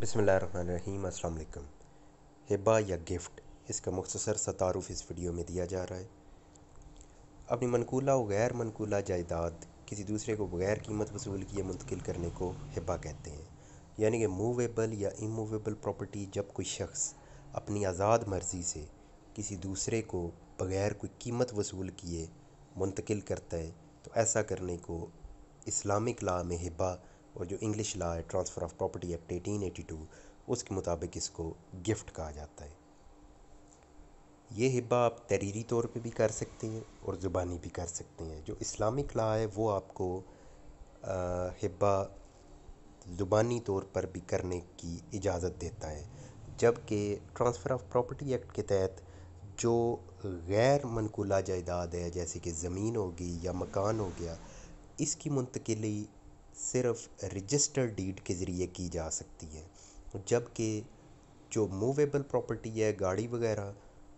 बिसमीम अल्लाम हिबा या गिफ्ट इसका मख्तसर सा इस वीडियो में दिया जा रहा है अपनी मनकूला और गैर मनकूला जायदाद किसी दूसरे को बगैर कीमत वसूल किए मुंतकिल करने को हिबा कहते हैं यानी कि मूवेबल या इमूवेबल प्रॉपर्टी जब कोई शख्स अपनी आज़ाद मर्ज़ी से किसी दूसरे को बगैर कोई कीमत वसूल किए मुंतकिल करता है तो ऐसा करने को इस्लामिक ला में हिबा और जो इंग्लिश लॉ है transfer of property act eighteen eighty two उसके मुताबिक इसको गिफ्ट कहा जाता है ये हिब्बा आप तहरीरी तौर पे भी कर सकते हैं और ज़ुबानी भी कर सकते हैं जो इस्लामिक लॉ है वो आपको हिब्बा ज़ुबानी तौर पर भी करने की इजाज़त देता है जबकि ट्रांसफ़र ऑफ प्रॉपर्टी एक्ट के तहत जो गैर मनकूला जायदाद है जैसे कि ज़मीन होगी या मकान हो गया इसकी मुंतकली सिर्फ रजिस्टर डीड के ज़रिए की जा सकती है जबकि जो मूवेबल प्रॉपर्टी है गाड़ी वगैरह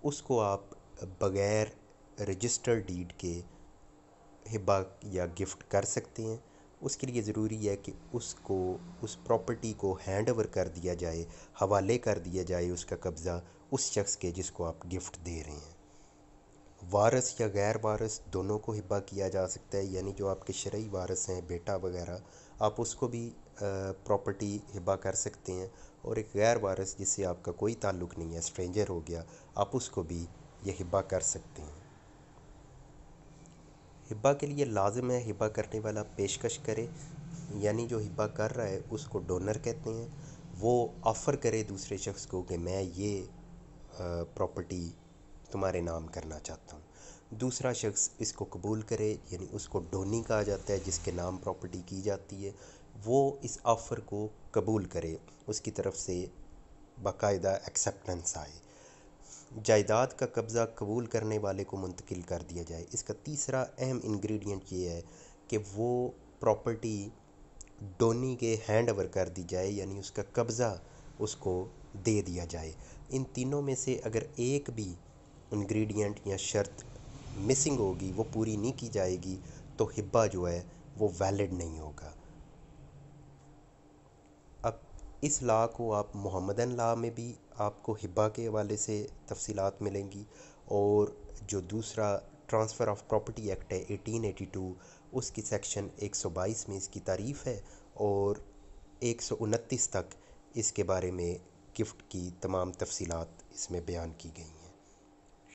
उसको आप बग़ैर रजिस्टर डीड के हिबा या गिफ्ट कर सकते हैं उसके लिए ज़रूरी है कि उसको उस प्रॉपर्टी को हैंड ओवर कर दिया जाए हवाले कर दिया जाए उसका कब्ज़ा उस शख्स के जिसको आप गिफ्ट दे रहे हैं वारस या गैर वारस दोनों को हिब्बा किया जा सकता है यानी जो आपके शरई वारस हैं बेटा वगैरह आप उसको भी प्रॉपर्टी हिब्बा कर सकते हैं और एक गैर वारस जिससे आपका कोई ताल्लुक नहीं है स्ट्रेंजर हो गया आप उसको भी ये हिब्बा कर सकते हैं हिब्बा के लिए लाजम है हिब्बा करने वाला पेशकश करे यानी जो हिब्बा कर रहा है उसको डोनर कहते हैं वो ऑफ़र करे दूसरे शख्स को कि मैं ये प्रॉपर्टी तुम्हारे नाम करना चाहता हूँ दूसरा शख्स इसको कबूल करे यानी उसको डोनी कहा जाता है जिसके नाम प्रॉपर्टी की जाती है वो इस ऑफ़र को कबूल करे उसकी तरफ से बाकायदा एक्सेप्टेंस आए जायदाद का कब्ज़ा कबूल करने वाले को मुंतकिल कर दिया जाए इसका तीसरा अहम इंग्रेडिएंट ये है कि वो प्रॉपर्टी डोनी के हैंड ओवर कर दी जाए यानी उसका कब्ज़ा उसको दे दिया जाए इन तीनों में से अगर एक भी इंग्रेडिएंट या शर्त मिसिंग होगी वो पूरी नहीं की जाएगी तो हिब्बा जो है वो वैलिड नहीं होगा अब इस ला को आप मोहम्मदन ला में भी आपको हिब्बा के हवाले से तफसीलात मिलेंगी और जो दूसरा ट्रांसफ़र ऑफ प्रॉपर्टी एक्ट है 1882 उसकी सेक्शन 122 में इसकी तारीफ़ है और एक तक इसके बारे में गिफ्ट की तमाम तफसीलात इसमें बयान की गई